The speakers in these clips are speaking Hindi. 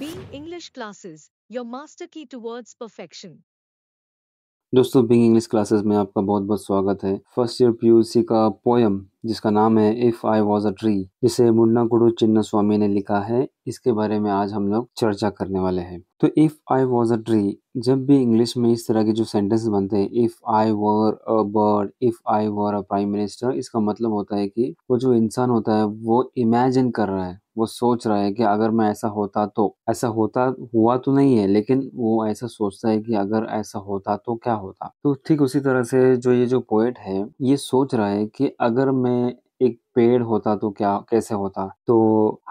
Being English classes your master key towards perfection दोस्तों बीइंग इंग्लिश क्लासेस में आपका बहुत बहुत स्वागत है फर्स्ट ईयर पीयूसी का पोयम जिसका नाम है if I was a tree जिसे मुन्ना गुडू चिन्ना स्वामी ने लिखा है इसके बारे में आज हम लोग चर्चा करने वाले हैं तो if I was a tree जब भी इंग्लिश में इस तरह के जो सेंटेंस बनते हैं if I were a bird if I were a prime minister इसका मतलब होता है कि वो जो इंसान होता है वो इमेजिन कर रहा है वो सोच रहा है कि अगर मैं ऐसा होता तो ऐसा होता हुआ तो नहीं है लेकिन वो ऐसा सोचता है कि अगर ऐसा होता तो क्या होता तो ठीक उसी तरह से जो ये जो पोएट है ये सोच रहा है कि अगर मैं में एक पेड़ होता तो क्या कैसे होता तो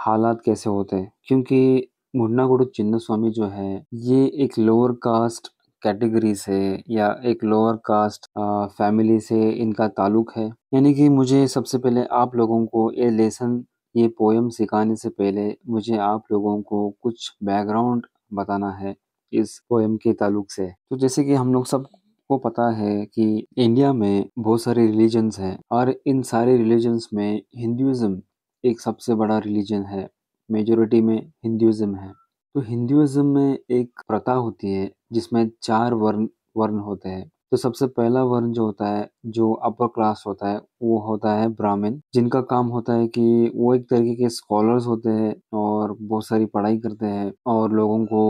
हालात कैसे होते क्योंकि मुन्ना गुरु चिन्न स्वामी जो है ये एक लोअर कास्ट कैटेगरी से या एक लोअर कास्ट फैमिली से इनका ताल्लुक है यानी कि मुझे सबसे पहले आप लोगों को ये लेसन ये पोएम सिखाने से पहले मुझे आप लोगों को कुछ बैकग्राउंड बताना है इस पोएम के ताल्लुक से तो जैसे कि हम लोग सब सबको पता है कि इंडिया में बहुत सारे रिलीजन्स हैं और इन सारे रिलीजन्स में हिंदुज़म एक सबसे बड़ा रिलीजन है मेजोरिटी में हिंदुज़म है तो हिंदुज़म में एक प्रथा होती है जिसमें चार वर्ण वर्ण होते हैं तो सबसे पहला वर्ण जो होता है जो अपर क्लास होता है वो होता है ब्राह्मण जिनका काम होता है कि वो एक तरीके के स्कॉलर्स होते हैं और बहुत सारी पढ़ाई करते हैं और लोगों को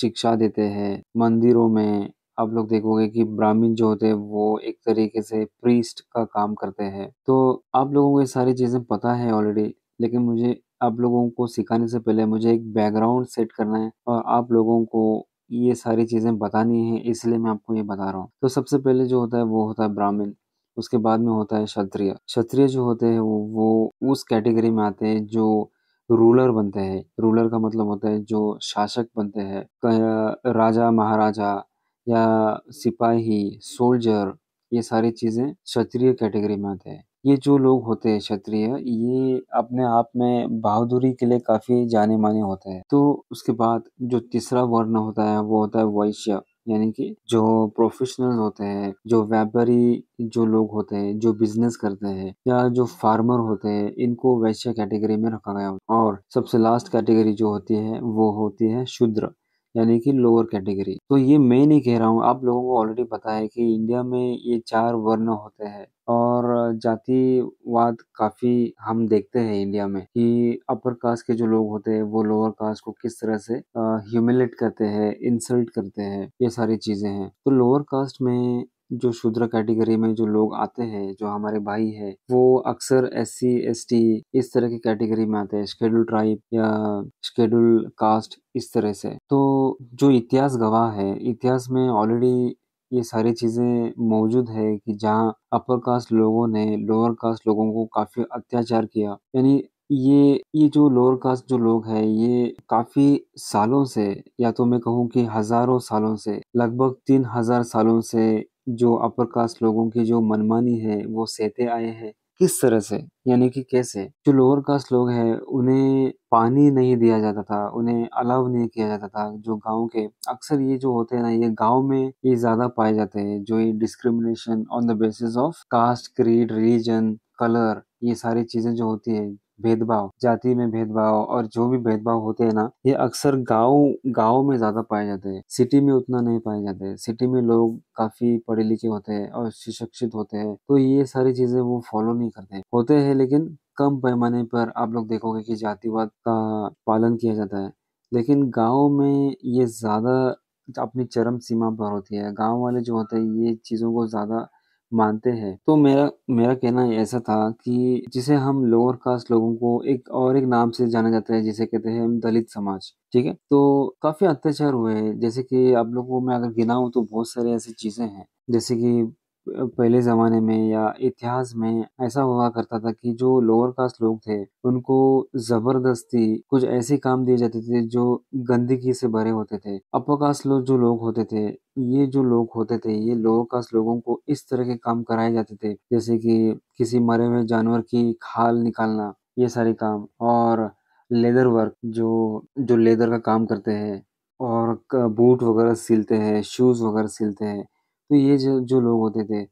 शिक्षा देते हैं मंदिरों में आप लोग देखोगे कि ब्राह्मण जो होते हैं वो एक तरीके से प्रीस्ट का काम करते हैं तो आप लोगों को ये सारी चीज़ें पता है ऑलरेडी लेकिन मुझे आप लोगों को सिखाने से पहले मुझे एक बैकग्राउंड सेट करना है और आप लोगों को ये सारी चीज़ें बतानी है इसलिए मैं आपको ये बता रहा हूँ तो सबसे पहले जो होता है वो होता है ब्राह्मण उसके बाद में होता है क्षत्रिय क्षत्रिय जो होते हैं वो, वो उस कैटेगरी में आते हैं जो रूलर बनते हैं रूलर का मतलब होता है जो शासक बनते हैं राजा महाराजा या सिपाही सोल्जर ये सारी चीजें क्षत्रिय कैटेगरी में आते हैं ये जो लोग होते हैं क्षत्रिय ये अपने आप में बहादुरी के लिए काफी जाने माने होते हैं तो उसके बाद जो तीसरा वर्ण होता है वो होता है वैश्य यानी कि जो प्रोफेशनल होते हैं जो व्यापारी जो लोग होते हैं जो बिजनेस करते हैं या जो फार्मर होते हैं इनको वैश्य कैटेगरी में रखा गया और सबसे लास्ट कैटेगरी जो होती है वो होती है शूद्र यानी कि लोअर कैटेगरी तो ये मैं नहीं कह रहा हूँ आप लोगों को ऑलरेडी पता है कि इंडिया में ये चार वर्ण होते हैं और जातिवाद काफी हम देखते हैं इंडिया में कि अपर कास्ट के जो लोग होते हैं वो लोअर कास्ट को किस तरह से ह्यूमिलेट करते हैं इंसल्ट करते हैं ये सारी चीजें हैं तो लोअर कास्ट में जो शूद्र कैटेगरी में जो लोग आते हैं जो हमारे भाई है वो अक्सर एस सी एस टी इस तरह की कैटेगरी में आते हैं शेड्यूल ट्राइब या शेड्यूल कास्ट इस तरह से तो जो इतिहास गवाह है इतिहास में ऑलरेडी ये सारी चीज़ें मौजूद है कि जहाँ अपर कास्ट लोगों ने लोअर कास्ट लोगों को काफ़ी अत्याचार किया यानी ये ये जो लोअर कास्ट जो लोग हैं ये काफ़ी सालों से या तो मैं कहूँ कि हज़ारों सालों से लगभग तीन हज़ार सालों से जो अपर कास्ट लोगों की जो मनमानी है वो सहते आए हैं किस तरह से यानी कि कैसे जो लोअर कास्ट लोग हैं उन्हें पानी नहीं दिया जाता था उन्हें अलाव नहीं किया जाता था जो गांव के अक्सर ये जो होते हैं ना ये गांव में ये ज्यादा पाए जाते हैं जो ये discrimination on the basis of caste creed religion colour ये सारी चीजें जो होती है भेदभाव जाति में भेदभाव और जो भी भेदभाव होते हैं ना ये अक्सर गाँव गाँव में ज्यादा पाए जाते हैं सिटी में उतना नहीं पाए जाते सिटी में लोग काफी पढ़े लिखे होते हैं और सुशिक्षित होते हैं तो ये सारी चीजें वो फॉलो नहीं करते होते हैं लेकिन कम पैमाने पर आप लोग देखोगे कि जातिवाद का पालन किया जाता है लेकिन गाँव में ये ज़्यादा अपनी चरम सीमा पर होती है गांव वाले जो होते हैं ये चीज़ों को ज़्यादा मानते हैं तो मेरा मेरा कहना ऐसा था कि जिसे हम लोअर कास्ट लोगों को एक और एक नाम से जाना जाता है जिसे कहते हैं दलित समाज ठीक है तो काफ़ी अत्याचार हुए हैं जैसे कि आप लोगों को मैं अगर गिनाऊं तो बहुत सारे ऐसी चीज़ें हैं जैसे कि पहले ज़माने में या इतिहास में ऐसा हुआ करता था कि जो लोअर कास्ट लोग थे उनको ज़बरदस्ती कुछ ऐसे काम दिए जाते थे जो गंदगी से भरे होते थे अपर कास्ट लोग जो लोग होते थे ये जो लोग होते थे ये लोअर कास्ट लोगों को इस तरह के काम कराए जाते थे जैसे कि किसी मरे हुए जानवर की खाल निकालना ये सारे काम और लेदर वर्क जो जो लेदर का काम करते हैं और बूट वगैरह सिलते हैं शूज़ वगैरह सिलते हैं तो ये जो जो लोग होते थे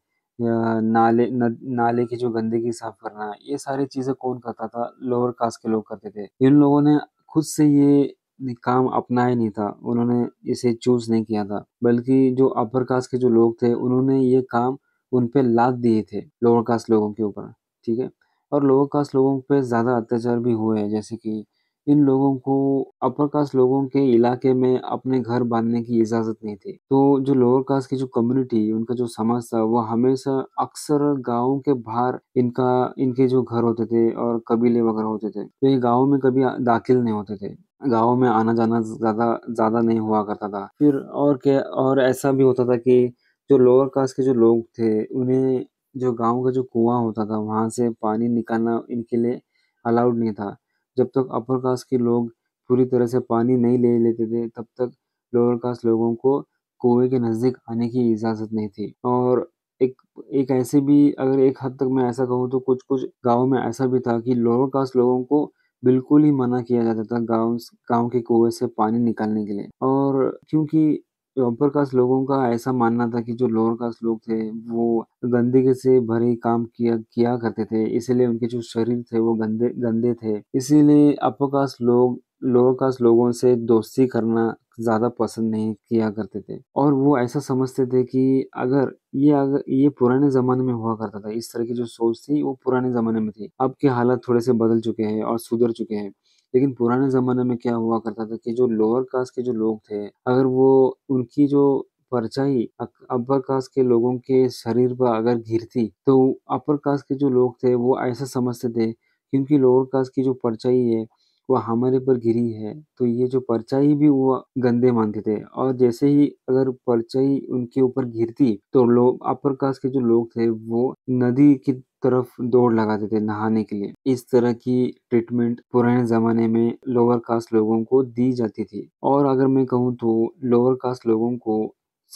नाले न, नाले की जो गंदगी साफ करना ये सारी चीज़ें कौन करता था लोअर कास्ट के लोग करते थे इन लोगों ने खुद से ये काम अपनाया नहीं था उन्होंने इसे चूज नहीं किया था बल्कि जो अपर कास्ट के जो लोग थे उन्होंने ये काम उन पे लाद दिए थे लोअर कास्ट लोगों के ऊपर ठीक है और लोअर कास्ट लोगों पे ज़्यादा अत्याचार भी हुए हैं जैसे कि इन लोगों को अपर कास्ट लोगों के इलाके में अपने घर बांधने की इजाज़त नहीं थी तो जो लोअर कास्ट की जो कम्युनिटी उनका जो समाज था वो हमेशा अक्सर गाँव के बाहर इनका इनके जो घर होते थे और कबीले वगैरह होते थे तो ये गाँव में कभी दाखिल नहीं होते थे गाँव में आना जाना ज़्यादा ज़्यादा नहीं हुआ करता था फिर और क्या और ऐसा भी होता था कि जो लोअर कास्ट के जो लोग थे उन्हें जो गांव का जो कुआं होता था वहाँ से पानी निकालना इनके लिए अलाउड नहीं था जब तक अपर कास्ट के लोग पूरी तरह से पानी नहीं ले लेते थे तब तक लोअर कास्ट लोगों को कुएं के नज़दीक आने की इजाज़त नहीं थी और एक एक ऐसे भी अगर एक हद तक मैं ऐसा कहूँ तो कुछ कुछ गाँव में ऐसा भी था कि लोअर कास्ट लोगों को बिल्कुल ही मना किया जाता था गाँव गाँव के कुएं से पानी निकालने के लिए और क्योंकि अपर कास्ट लोगों का ऐसा मानना था कि जो लोअर कास्ट लोग थे वो गंदगी से भरे काम किया किया करते थे इसीलिए उनके जो शरीर थे वो गंदे गंदे थे इसीलिए अपर कास्ट लोग लोअर कास्ट लोगों से दोस्ती करना ज़्यादा पसंद नहीं किया करते थे और वो ऐसा समझते थे कि अगर ये अगर ये पुराने ज़माने में हुआ करता था इस तरह की जो सोच थी वो पुराने ज़माने में थी अब के हालात थोड़े से बदल चुके हैं और सुधर चुके हैं लेकिन पुराने ज़माने में क्या हुआ करता था कि जो लोअर कास्ट के जो लोग थे अगर वो उनकी जो परछाई अपर कास्ट के लोगों के शरीर पर अगर घिरती तो अपर कास्ट के जो लोग थे वो ऐसा समझते थे क्योंकि लोअर कास्ट की जो परछाई है वो हमारे पर गिरी है तो ये जो परचाई भी वो गंदे मानते थे और जैसे ही अगर परचाई उनके ऊपर गिरती तो लोग अपर कास्ट के जो लोग थे वो नदी की तरफ दौड़ लगाते थे नहाने के लिए इस तरह की ट्रीटमेंट पुराने जमाने में लोअर कास्ट लोगों को दी जाती थी और अगर मैं कहूँ तो लोअर कास्ट लोगों को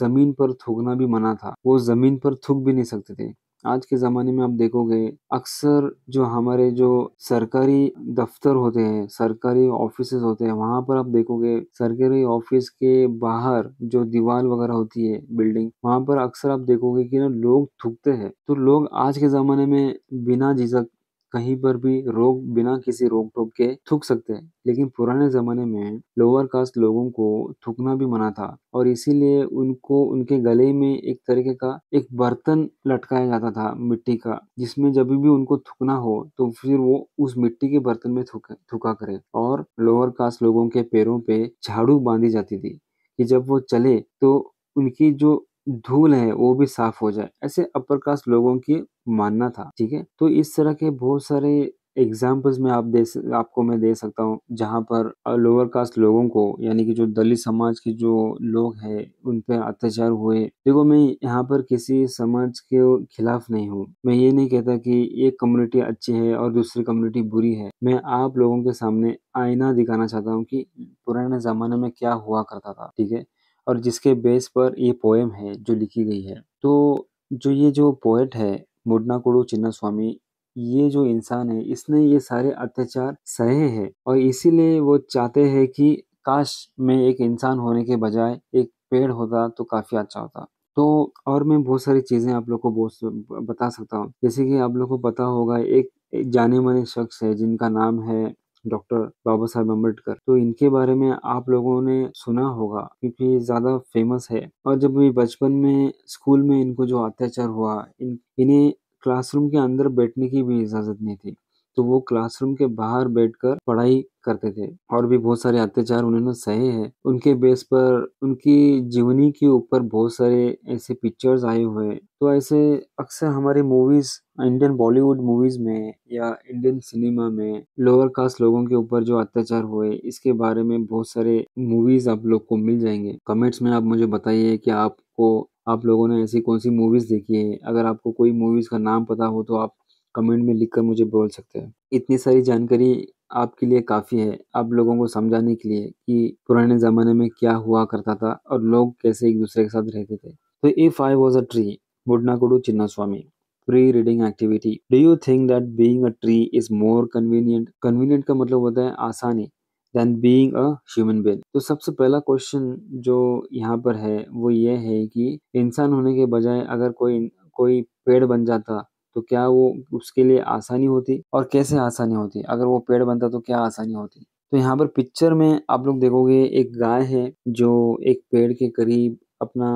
जमीन पर थूकना भी मना था वो जमीन पर थूक भी नहीं सकते थे आज के ज़माने में आप देखोगे अक्सर जो हमारे जो सरकारी दफ्तर होते हैं सरकारी ऑफिस होते हैं वहाँ पर आप देखोगे सरकारी ऑफिस के बाहर जो दीवार वगैरह होती है बिल्डिंग वहाँ पर अक्सर आप देखोगे कि ना लोग थूकते हैं तो लोग आज के ज़माने में बिना झिझक कहीं पर भी रोग बिना किसी रोक टोक के थूक सकते हैं लेकिन पुराने ज़माने में लोअर कास्ट लोगों को थूकना भी मना था और इसीलिए उनको उनके गले में एक तरीके का एक बर्तन लटकाया जाता था मिट्टी का जिसमें जब भी उनको थूकना हो तो फिर वो उस मिट्टी के बर्तन में थूक थूका करे और लोअर कास्ट लोगों के पैरों पे झाड़ू बांधी जाती थी कि जब वो चले तो उनकी जो धूल है वो भी साफ हो जाए ऐसे अपर कास्ट लोगों की मानना था ठीक है तो इस तरह के बहुत सारे एग्जाम्पल्स में आप दे आपको मैं दे सकता हूँ जहाँ पर लोअर कास्ट लोगों को यानी कि जो दलित समाज के जो लोग हैं उन पर अत्याचार हुए देखो मैं यहाँ पर किसी समाज के खिलाफ नहीं हूँ मैं ये नहीं कहता कि एक कम्युनिटी अच्छी है और दूसरी कम्युनिटी बुरी है मैं आप लोगों के सामने आईना दिखाना चाहता हूँ कि पुराने जमाने में क्या हुआ करता था ठीक है और जिसके बेस पर ये पोएम है जो लिखी गई है तो जो ये जो पोएट है मुडना कुड़ू चिन्ना स्वामी ये जो इंसान है इसने ये सारे अत्याचार सहे हैं और इसीलिए वो चाहते हैं कि काश मैं एक इंसान होने के बजाय एक पेड़ होता तो काफ़ी अच्छा होता तो और मैं बहुत सारी चीज़ें आप लोग को बहुत बता सकता हूँ जैसे कि आप लोग को पता होगा एक जाने माने शख्स है जिनका नाम है डॉक्टर बाबा साहेब अम्बेडकर तो इनके बारे में आप लोगों ने सुना होगा क्योंकि ज़्यादा फेमस है और जब भी बचपन में स्कूल में इनको जो अत्याचार हुआ इन इन्हें क्लासरूम के अंदर बैठने की भी इजाज़त नहीं थी तो वो क्लासरूम के बाहर बैठकर पढ़ाई करते थे और भी बहुत सारे अत्याचार उन्होंने सहे हैं उनके बेस पर उनकी जीवनी के ऊपर बहुत सारे ऐसे पिक्चर्स आए हुए हैं तो ऐसे अक्सर हमारी मूवीज इंडियन बॉलीवुड मूवीज में या इंडियन सिनेमा में लोअर कास्ट लोगों के ऊपर जो अत्याचार हुए इसके बारे में बहुत सारे मूवीज आप लोग को मिल जाएंगे कमेंट्स में आप मुझे बताइए कि आपको आप लोगों ने ऐसी कौन सी मूवीज़ देखी है अगर आपको कोई मूवीज़ का नाम पता हो तो आप कमेंट में लिख कर मुझे बोल सकते हैं इतनी सारी जानकारी आपके लिए काफ़ी है आप लोगों को समझाने के लिए कि पुराने ज़माने में क्या हुआ करता था और लोग कैसे एक दूसरे के साथ रहते थे तो if I was a tree Mudnakudu Chinnaswamy pre reading activity do you think that being a tree is more convenient convenient का मतलब होता है आसानी than being a human being तो सबसे पहला क्वेश्चन जो यहाँ पर है वो ये है कि इंसान होने के बजाय अगर कोई कोई पेड़ बन जाता तो क्या वो उसके लिए आसानी होती और कैसे आसानी होती अगर वो पेड़ बनता तो क्या आसानी होती तो यहाँ पर पिक्चर में आप लोग देखोगे एक गाय है जो एक पेड़ के करीब अपना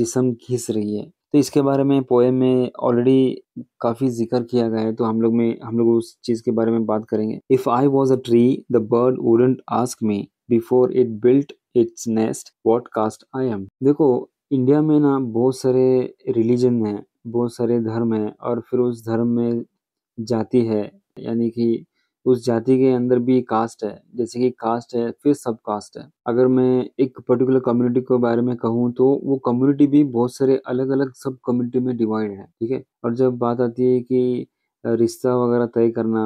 जिसम घिस रही है तो इसके बारे में पोएम में ऑलरेडी काफ़ी जिक्र किया गया है तो हम लोग में हम लोग उस चीज़ के बारे में बात करेंगे if I was a tree the bird wouldn't ask me before it built its nest what caste I am देखो इंडिया में ना बहुत सारे रिलीजन हैं बहुत सारे धर्म हैं और फिर उस धर्म में जाति है यानी कि उस जाति के अंदर भी कास्ट है जैसे कि कास्ट है फिर सब कास्ट है अगर मैं एक पर्टिकुलर कम्युनिटी के बारे में कहूँ तो वो कम्युनिटी भी बहुत सारे अलग अलग सब कम्युनिटी में डिवाइड है ठीक है और जब बात आती है कि रिश्ता वगैरह तय करना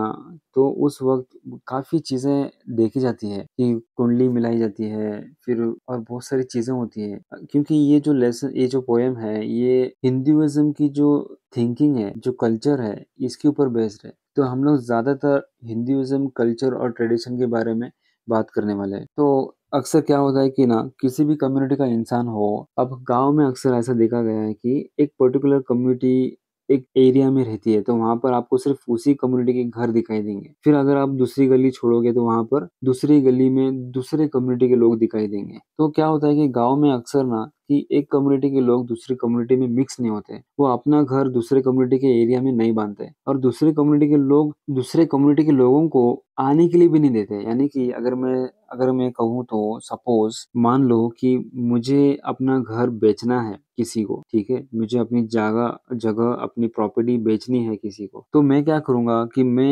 तो उस वक्त काफ़ी चीज़ें देखी जाती है कि कुंडली मिलाई जाती है फिर और बहुत सारी चीज़ें होती है क्योंकि ये जो लेसन ये जो पोएम है ये हिंदुज़म की जो थिंकिंग है जो कल्चर है इसके ऊपर बेस्ड है तो हम लोग ज़्यादातर हिंदुज़म कल्चर और ट्रेडिशन के बारे में बात करने वाले हैं तो अक्सर क्या होता है कि ना किसी भी कम्युनिटी का इंसान हो अब गांव में अक्सर ऐसा देखा गया है कि एक पर्टिकुलर कम्युनिटी एक एरिया में रहती है तो वहां पर आपको सिर्फ उसी कम्युनिटी के घर दिखाई देंगे फिर अगर आप दूसरी गली छोड़ोगे तो वहां पर दूसरी गली में दूसरे कम्युनिटी के लोग दिखाई देंगे तो क्या होता है कि गाँव में अक्सर ना कि एक कम्युनिटी के लोग दूसरी कम्युनिटी में मिक्स नहीं होते वो अपना घर दूसरे कम्युनिटी के एरिया में नहीं बांधते और दूसरे कम्युनिटी के लोग दूसरे कम्युनिटी के लोगों को आने के लिए भी नहीं देते यानी कि अगर मैं अगर मैं कहूँ तो सपोज मान लो कि मुझे अपना घर बेचना है किसी को ठीक है मुझे अपनी जगह जगह अपनी प्रॉपर्टी बेचनी है किसी को तो मैं क्या करूँगा कि मैं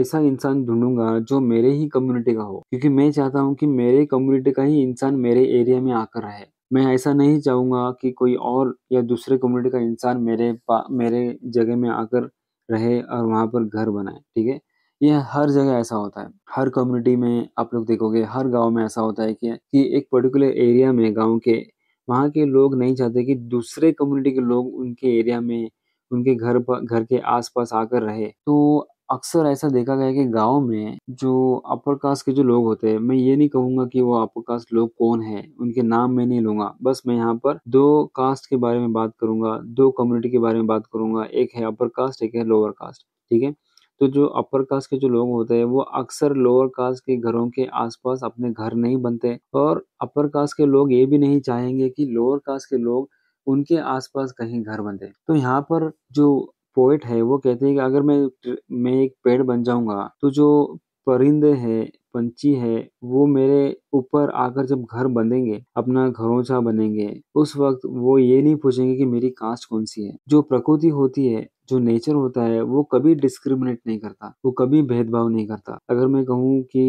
ऐसा इंसान ढूंढूंगा जो मेरे ही कम्युनिटी का हो क्योंकि मैं चाहता हूँ कि मेरे कम्युनिटी का ही इंसान मेरे एरिया में आकर रहे मैं ऐसा नहीं चाहूँगा कि कोई और या दूसरे कम्युनिटी का इंसान मेरे पा मेरे जगह में आकर रहे और वहाँ पर घर बनाए ठीक है ये हर जगह ऐसा होता है हर कम्युनिटी में आप लोग देखोगे हर गांव में ऐसा होता है कि कि एक पर्टिकुलर एरिया में गांव के वहाँ के लोग नहीं चाहते कि दूसरे कम्युनिटी के लोग उनके एरिया में उनके घर पर घर के आसपास आकर रहे तो अक्सर ऐसा देखा गया है कि गाँव में जो अपर कास्ट के जो लोग होते हैं मैं ये नहीं कहूंगा कि वो अपर कास्ट लोग कौन है उनके नाम मैं नहीं लूंगा बस मैं यहाँ पर दो कास्ट के बारे में बात करूंगा दो कम्युनिटी के बारे में बात करूंगा एक है अपर कास्ट एक है लोअर कास्ट ठीक है तो जो अपर कास्ट के जो लोग होते हैं वो अक्सर लोअर कास्ट के घरों के आसपास अपने घर नहीं बनते और अपर कास्ट के लोग ये भी नहीं चाहेंगे कि लोअर कास्ट के लोग उनके आसपास कहीं घर बनते तो यहाँ पर जो पोइट है वो कहते हैं कि अगर मैं मैं एक पेड़ बन जाऊंगा तो जो परिंदे हैं पंछी है वो मेरे ऊपर आकर जब घर बनेंगे अपना घरोंचा बनेंगे उस वक्त वो ये नहीं पूछेंगे कि मेरी कास्ट कौन सी है जो प्रकृति होती है जो नेचर होता है वो कभी डिस्क्रिमिनेट नहीं करता वो कभी भेदभाव नहीं करता अगर मैं कहूँ कि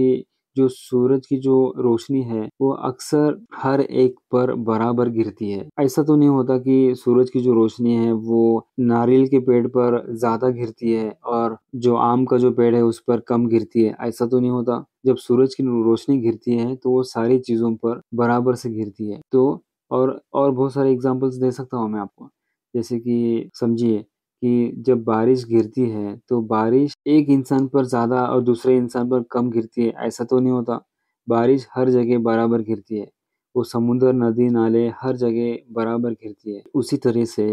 जो सूरज की जो रोशनी है वो अक्सर हर एक पर बराबर गिरती है ऐसा तो नहीं होता कि सूरज की जो रोशनी है वो नारियल के पेड़ पर ज्यादा गिरती है और जो आम का जो पेड़ है उस पर कम गिरती है ऐसा तो नहीं होता जब सूरज की रोशनी गिरती है तो वो सारी चीजों पर बराबर से गिरती है तो और और बहुत सारे एग्जाम्पल्स दे सकता हूँ मैं आपको जैसे कि समझिए कि जब बारिश गिरती है तो बारिश एक इंसान पर ज़्यादा और दूसरे इंसान पर कम गिरती है ऐसा तो नहीं होता। बारिश हर जगह बराबर गिरती है। वो समुद्र, नदी, नाले हर जगह बराबर गिरती है। उसी तरह से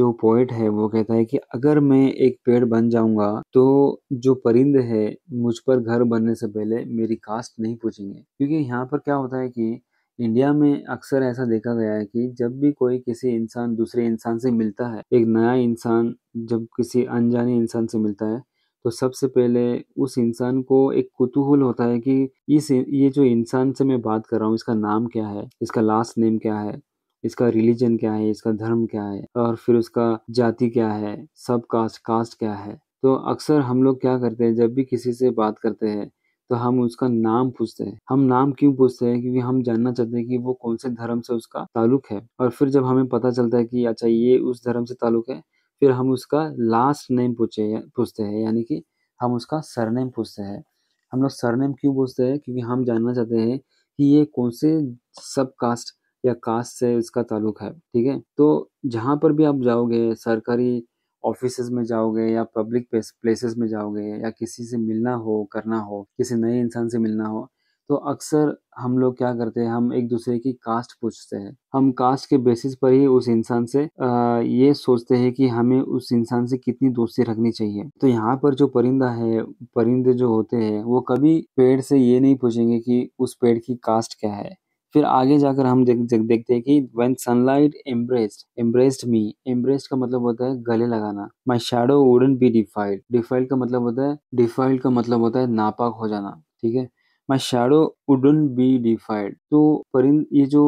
जो पोइट है वो कहता है कि अगर मैं एक पेड़ बन जाऊंगा तो जो परिंदे है मुझ पर घर बनने से पहले मेरी कास्ट नहीं पूछेंगे। क्योंकि यहाँ पर क्या होता है कि इंडिया में अक्सर ऐसा देखा गया है कि जब भी कोई किसी इंसान दूसरे इंसान से मिलता है एक नया इंसान जब किसी अनजाने इंसान से मिलता है तो सबसे पहले उस इंसान को एक कुतूहल होता है कि इस ये जो इंसान से मैं बात कर रहा हूँ इसका नाम क्या है इसका लास्ट नेम क्या है इसका रिलीजन क्या है इसका धर्म क्या है और फिर उसका जाति क्या है सब कास्ट कास्ट क्या है तो अक्सर हम लोग क्या करते हैं जब भी किसी से बात करते हैं तो हम उसका नाम पूछते हैं हम नाम क्यों पूछते हैं क्योंकि हम जानना चाहते हैं कि वो कौन से धर्म से उसका ताल्लुक है और फिर जब हमें पता चलता है कि अच्छा ये उस धर्म से ताल्लुक है फिर हम उसका लास्ट नेम पूछे पूछते हैं यानी कि हम उसका सरनेम पूछते हैं हम लोग सरनेम क्यों पूछते हैं क्योंकि हम जानना चाहते हैं कि ये कौन से सब कास्ट या कास्ट से इसका ताल्लुक है ठीक है तो जहाँ पर भी आप जाओगे सरकारी ऑफिस में जाओगे या पब्लिक प्लेसेस में जाओगे या किसी से मिलना हो करना हो किसी नए इंसान से मिलना हो तो अक्सर हम लोग क्या करते हैं हम एक दूसरे की कास्ट पूछते हैं हम कास्ट के बेसिस पर ही उस इंसान से आ, ये सोचते हैं कि हमें उस इंसान से कितनी दोस्ती रखनी चाहिए तो यहाँ पर जो परिंदा है परिंदे जो होते हैं वो कभी पेड़ से ये नहीं पूछेंगे कि उस पेड़ की कास्ट क्या है फिर आगे जाकर हम देख देख देखते हैं कि when sunlight embraced embraced me embraced का मतलब होता है गले लगाना my shadow wouldn't be defiled defiled का मतलब होता है डिफाइल्ड का मतलब होता है नापाक हो जाना ठीक है my shadow wouldn't be defiled तो परिंद ये जो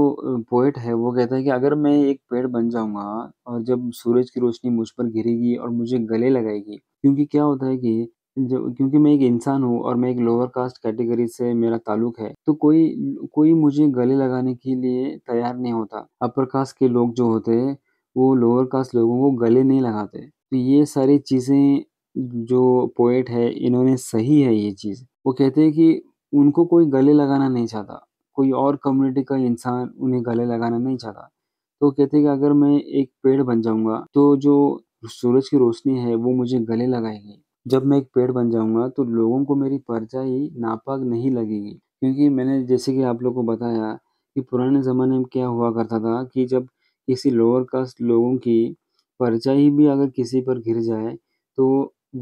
पोएट है वो कहता है कि अगर मैं एक पेड़ बन जाऊंगा और जब सूरज की रोशनी मुझ पर गिरेगी और मुझे गले लगाएगी क्योंकि क्या होता है कि जो क्योंकि मैं एक इंसान हूँ और मैं एक लोअर कास्ट कैटेगरी से मेरा ताल्लुक है, तो कोई कोई मुझे गले लगाने के लिए तैयार नहीं होता। अपर कास्ट के लोग जो होते हैं, वो लोअर कास्ट लोगों को गले नहीं लगाते। तो ये सारी चीज़ें जो पोएट है, इन्होंने सही है ये चीज़। वो कहते हैं कि उनको कोई गले लगाना नहीं चाहता, कोई और कम्युनिटी का इंसान उन्हें गले लगाना नहीं चाहता। तो कहते हैं कि अगर मैं एक पेड़ बन जाऊँगा, तो जो सूरज की रोशनी है, वो मुझे गले लगाएगी। जब मैं एक पेड़ बन जाऊँगा तो लोगों को मेरी परछाई नापाक नहीं लगेगी क्योंकि मैंने जैसे कि आप लोग को बताया कि पुराने ज़माने में क्या हुआ करता था कि जब किसी लोअर कास्ट लोगों की परछाई भी अगर किसी पर गिर जाए तो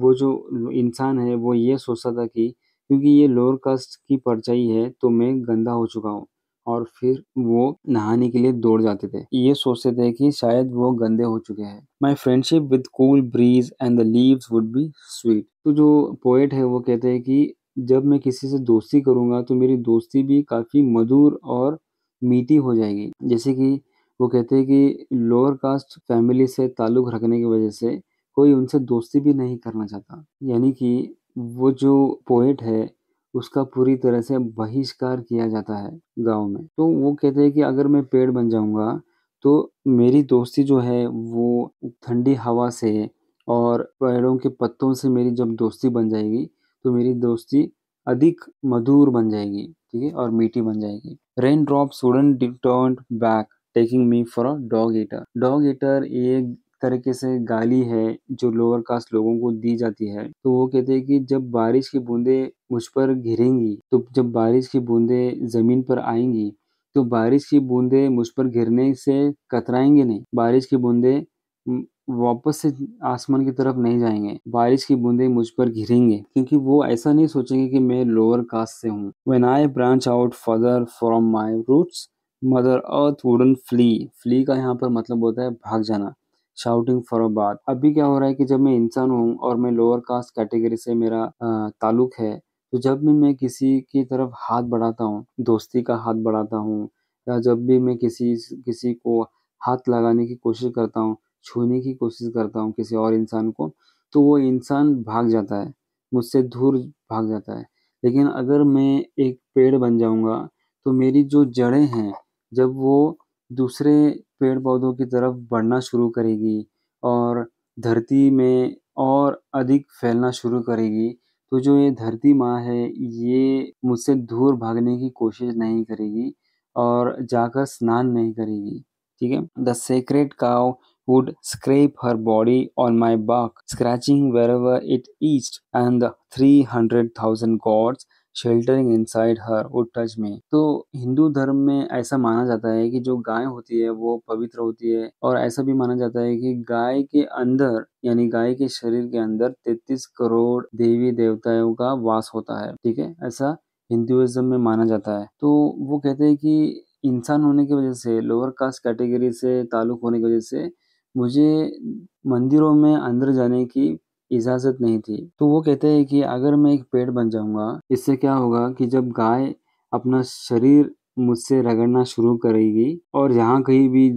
वो जो इंसान है वो ये सोचता था कि क्योंकि ये लोअर कास्ट की परछाई है तो मैं गंदा हो चुका हूँ और फिर वो नहाने के लिए दौड़ जाते थे ये सोचते थे कि शायद वो गंदे हो चुके हैं my friendship with cool breeze and the leaves would be sweet तो जो पोएट है वो कहते हैं कि जब मैं किसी से दोस्ती करूँगा तो मेरी दोस्ती भी काफ़ी मधुर और मीठी हो जाएगी जैसे कि वो कहते हैं कि लोअर कास्ट फैमिली से ताल्लुक़ रखने की वजह से कोई उनसे दोस्ती भी नहीं करना चाहता यानी कि वो जो पोइट है उसका पूरी तरह से बहिष्कार किया जाता है गाँव में तो वो कहते हैं कि अगर मैं पेड़ बन जाऊंगा तो मेरी दोस्ती जो है वो ठंडी हवा से और पेड़ों के पत्तों से मेरी जब दोस्ती बन जाएगी तो मेरी दोस्ती अधिक मधुर बन जाएगी ठीक है और मीठी बन जाएगी रेन ड्रॉप सुडन turn back taking me for a dog eater dog eater ये तरीके से गाली है जो लोअर कास्ट लोगों को दी जाती है तो वो कहते हैं कि जब बारिश की बूंदे मुझ पर घिरेंगी तो जब बारिश की बूंदे ज़मीन पर आएंगी तो बारिश की बूंदे मुझ पर घिरने से कतराएंगे नहीं बारिश की बूंदे वापस से आसमान की तरफ नहीं जाएंगे बारिश की बूंदें मुझ पर घिरेंगे क्योंकि वो ऐसा नहीं सोचेंगे कि मैं लोअर कास्ट से हूँ when I branch out further from my roots mother earth wouldn't flee flee का यहाँ पर मतलब होता है भाग जाना शाउटिंग फॉर अ बात अभी क्या हो रहा है कि जब मैं इंसान हूँ और मैं लोअर कास्ट कैटेगरी से मेरा ताल्लुक है तो जब भी मैं किसी की तरफ हाथ बढ़ाता हूँ दोस्ती का हाथ बढ़ाता हूँ या जब भी मैं किसी किसी को हाथ लगाने की कोशिश करता हूँ छूने की कोशिश करता हूँ किसी और इंसान को तो वो इंसान भाग जाता है मुझसे दूर भाग जाता है लेकिन अगर मैं एक पेड़ बन जाऊँगा तो मेरी जो जड़ें हैं जब वो दूसरे पेड़ पौधों की तरफ बढ़ना शुरू करेगी और धरती में और अधिक फैलना शुरू करेगी तो जो ये धरती माँ है ये मुझसे दूर भागने की कोशिश नहीं करेगी और जाकर स्नान नहीं करेगी ठीक है the sacred cow body scrape my body on my back, it itched and the three hundred thousand gods sheltering inside her would touch में तो हिंदू धर्म में ऐसा माना जाता है कि जो गाय होती है वो पवित्र होती है और ऐसा भी माना जाता है कि गाय के अंदर यानी गाय के शरीर के अंदर 33 करोड़ देवी देवताओं का वास होता है ठीक है ऐसा हिंदुइज्म में माना जाता है तो वो कहते हैं कि इंसान होने की वजह से लोअर कास्ट कैटेगरी से ताल्लुक होने की वजह से मुझे मंदिरों में अंदर जाने की इजाज़त नहीं थी तो वो कहते हैं कि अगर मैं एक पेड़ बन जाऊँगा इससे क्या होगा कि जब गाय अपना शरीर मुझसे रगड़ना शुरू करेगी और जहाँ कहीं भी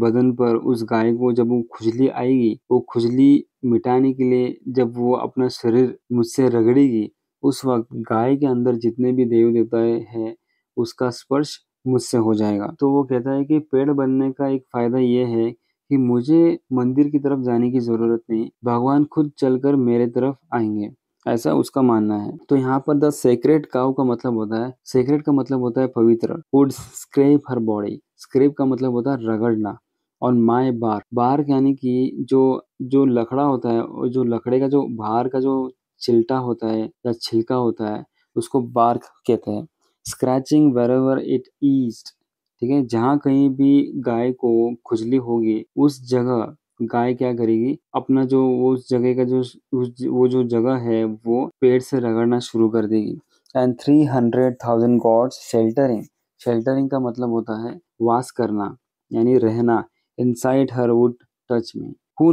बदन पर उस गाय को जब वो खुजली आएगी वो खुजली मिटाने के लिए जब वो अपना शरीर मुझसे रगड़ेगी उस वक्त गाय के अंदर जितने भी देवी देवता हैं उसका स्पर्श मुझसे हो जाएगा तो वो कहता है कि पेड़ बनने का एक फ़ायदा यह है कि मुझे मंदिर की तरफ जाने की जरूरत नहीं भगवान खुद चलकर मेरे तरफ आएंगे ऐसा उसका मानना है तो यहाँ पर द सेक्रेट काउ का मतलब होता है सेक्रेट का मतलब होता है पवित्र would scrape her body scrape का मतलब होता है रगड़ना और माए बार बार यानी कि जो जो लकड़ा होता है और जो लकड़े का जो बार का जो चिल्टा होता है या छिलका होता है उसको बार्क कहते हैं scratching wherever it itched ठीक है जहाँ कहीं भी गाय को खुजली होगी उस जगह गाय क्या करेगी अपना जो उस जगह का जो वो जो जगह है वो पेड़ से रगड़ना शुरू कर देगी and three hundred thousand gods sheltering sheltering का मतलब होता है वास करना यानी रहना inside her would touch में Who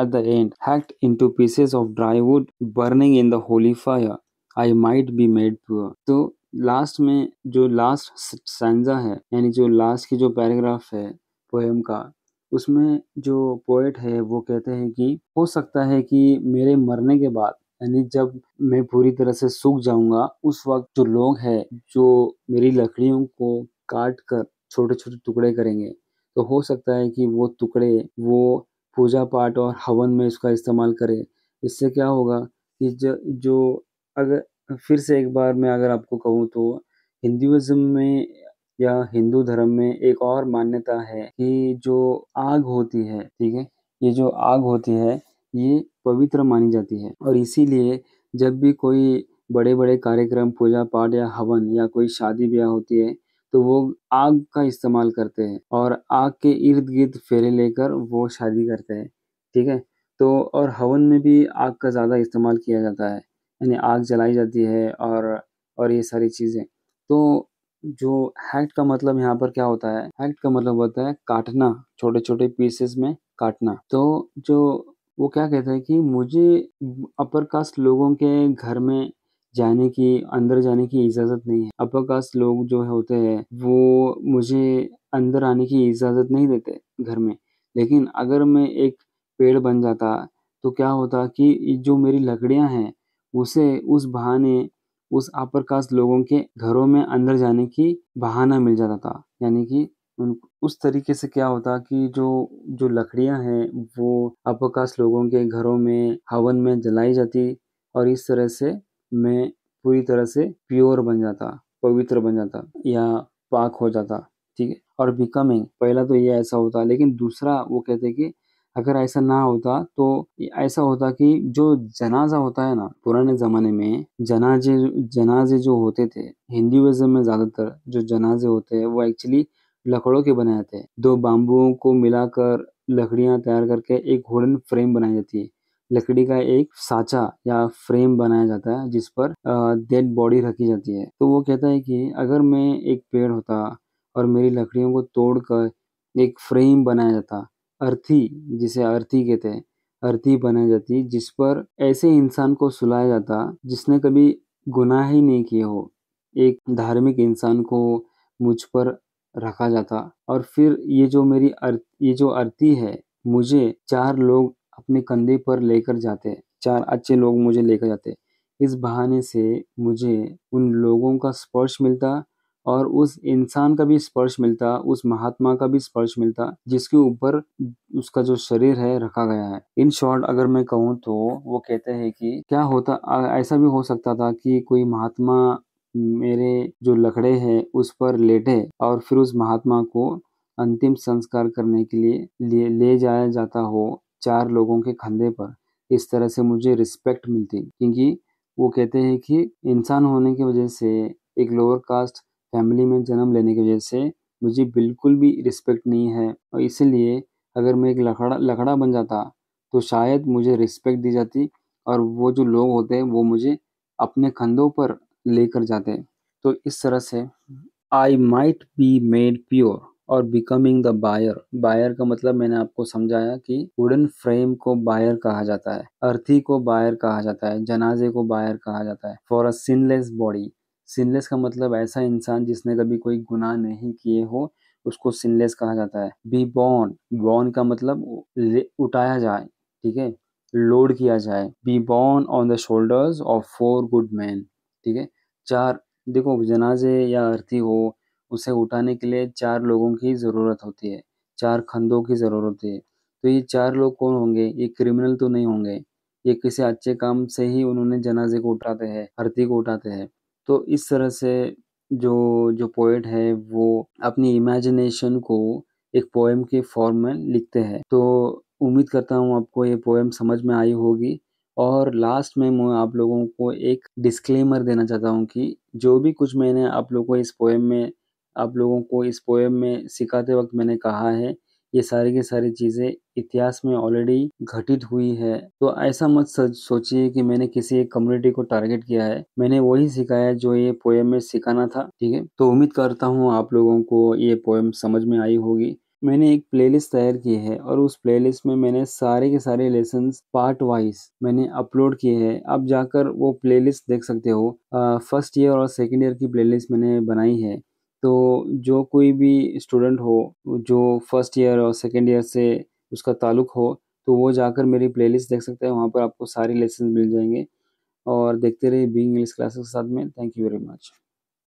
at the end hacked into pieces of dry wood burning in the holy fire I might be made pure तो लास्ट में जो लास्ट साइंजा है यानी जो लास्ट की जो पैराग्राफ है पोएम का उसमें जो पोइट है वो कहते हैं कि हो सकता है कि मेरे मरने के बाद यानी जब मैं पूरी तरह से सूख जाऊंगा उस वक्त जो लोग हैं जो मेरी लकड़ियों को काट कर छोटे छोटे टुकड़े करेंगे तो हो सकता है कि वो टुकड़े वो पूजा पाठ और हवन में उसका इस्तेमाल करें इससे क्या होगा कि जो अगर फिर से एक बार मैं अगर आपको कहूँ तो हिंदुज़म में या हिंदू धर्म में एक और मान्यता है कि जो आग होती है ठीक है ये जो आग होती है ये पवित्र मानी जाती है और इसीलिए जब भी कोई बड़े बड़े कार्यक्रम पूजा पाठ या हवन या कोई शादी ब्याह होती है तो वो आग का इस्तेमाल करते हैं और आग के इर्द गिर्द फेरे लेकर वो शादी करते हैं ठीक है तो और हवन में भी आग का ज़्यादा इस्तेमाल किया जाता है यानी आग जलाई जाती है और और ये सारी चीज़ें तो जो हैक्ट का मतलब यहाँ पर क्या होता है हैक्ट का मतलब होता है काटना छोटे छोटे पीसेस में काटना तो जो वो क्या कहते हैं कि मुझे अपर कास्ट लोगों के घर में जाने की अंदर जाने की इजाज़त नहीं है अपर कास्ट लोग जो होते हैं वो मुझे अंदर आने की इजाज़त नहीं देते घर में लेकिन अगर मैं एक पेड़ बन जाता तो क्या होता कि जो मेरी लकड़ियाँ हैं उसे उस बहाने उस अपर कास्ट लोगों के घरों में अंदर जाने की बहाना मिल जाता था यानी कि उन उस तरीके से क्या होता कि जो जो लकड़ियां हैं वो अपर कास्ट लोगों के घरों में हवन में जलाई जाती और इस तरह से मैं पूरी तरह से प्योर बन जाता पवित्र बन जाता या पाक हो जाता ठीक है और बिकमिंग पहला तो ये ऐसा होता लेकिन दूसरा वो कहते कि अगर ऐसा ना होता तो ऐसा होता कि जो जनाजा होता है ना पुराने ज़माने में जनाजे जनाजे जो होते थे हिंदुज़म में ज़्यादातर जो जनाजे होते हैं वो एक्चुअली लकड़ों के बनाए जाते हैं दो बाम्बुओं को मिलाकर लकड़ियाँ तैयार करके एक होडन फ्रेम बनाई जाती है लकड़ी का एक साचा या फ्रेम बनाया जाता है जिस पर डेड बॉडी रखी जाती है तो वो कहता है कि अगर मैं एक पेड़ होता और मेरी लकड़ियों को तोड़कर एक फ्रेम बनाया जाता अर्थी जिसे अर्थी कहते हैं अर्थी बनाई जाती जिस पर ऐसे इंसान को सुलाया जाता जिसने कभी गुनाह ही नहीं किए हो एक धार्मिक इंसान को मुझ पर रखा जाता और फिर ये जो मेरी अर्थ ये जो अर्थी है मुझे चार लोग अपने कंधे पर लेकर जाते चार अच्छे लोग मुझे लेकर जाते इस बहाने से मुझे उन लोगों का स्पर्श मिलता और उस इंसान का भी स्पर्श मिलता उस महात्मा का भी स्पर्श मिलता जिसके ऊपर उसका जो शरीर है रखा गया है इन शॉर्ट अगर मैं कहूँ तो वो कहते हैं कि क्या होता ऐसा भी हो सकता था कि कोई महात्मा मेरे जो लकड़े हैं उस पर लेटे और फिर उस महात्मा को अंतिम संस्कार करने के लिए ले, ले जाया जाता हो चार लोगों के कंधे पर इस तरह से मुझे रिस्पेक्ट मिलती क्योंकि वो कहते हैं कि इंसान होने की वजह से एक लोअर कास्ट फैमिली में जन्म लेने की वजह से मुझे बिल्कुल भी रिस्पेक्ट नहीं है और इसीलिए अगर मैं एक लखड़ा लखड़ा बन जाता तो शायद मुझे रिस्पेक्ट दी जाती और वो जो लोग होते वो मुझे अपने कंधों पर लेकर जाते तो इस तरह से I might be made pure और बिकमिंग द बायर बायर का मतलब मैंने आपको समझाया कि वुडन फ्रेम को बायर कहा जाता है अर्थी को बायर कहा जाता है जनाजे को बायर कहा जाता है for a sinless body sinless का मतलब ऐसा इंसान जिसने कभी कोई गुनाह नहीं किए हो उसको सिनलेस कहा जाता है बी बॉर्न बॉर्न का मतलब उठाया जाए ठीक है लोड किया जाए be borne on the shoulders of four good men ठीक है चार देखो जनाजे या अर्थी हो उसे उठाने के लिए चार लोगों की ज़रूरत होती है चार खंदों की ज़रूरत होती है तो ये चार लोग कौन होंगे ये क्रिमिनल तो नहीं होंगे ये किसी अच्छे काम से ही उन्होंने जनाजे को उठाते हैं अर्थी को उठाते हैं तो इस तरह से जो जो पोइट है वो अपनी इमेजिनेशन को एक पोएम के फॉर्म में लिखते हैं तो उम्मीद करता हूँ आपको ये पोएम समझ में आई होगी और लास्ट में मैं आप लोगों को एक डिस्क्लेमर देना चाहता हूँ कि जो भी कुछ मैंने आप लोगों को इस पोएम में आप लोगों को इस पोएम में सिखाते वक्त मैंने कहा है ये सारी की सारी चीजें इतिहास में ऑलरेडी घटित हुई है तो ऐसा मत सोचिए कि मैंने किसी एक कम्युनिटी को टारगेट किया है मैंने वही सिखाया जो ये पोएम में सिखाना था ठीक है तो उम्मीद करता हूँ आप लोगों को ये पोएम समझ में आई होगी मैंने एक प्लेलिस्ट तैयार की है और उस प्लेलिस्ट में मैंने सारे के सारे लेसन पार्ट वाइज मैंने अपलोड किए हैं आप जाकर वो प्लेलिस्ट देख सकते हो फर्स्ट ईयर और सेकेंड ईयर की प्लेलिस्ट मैंने बनाई है तो जो कोई भी स्टूडेंट हो जो फर्स्ट ईयर और सेकेंड ईयर से उसका ताल्लुक हो तो वो जाकर मेरी प्लेलिस्ट देख सकते हैं वहाँ पर आपको सारे लेसन मिल जाएंगे और देखते रहिए बीइंग इंग्लिश क्लासेस के साथ में थैंक यू वेरी मच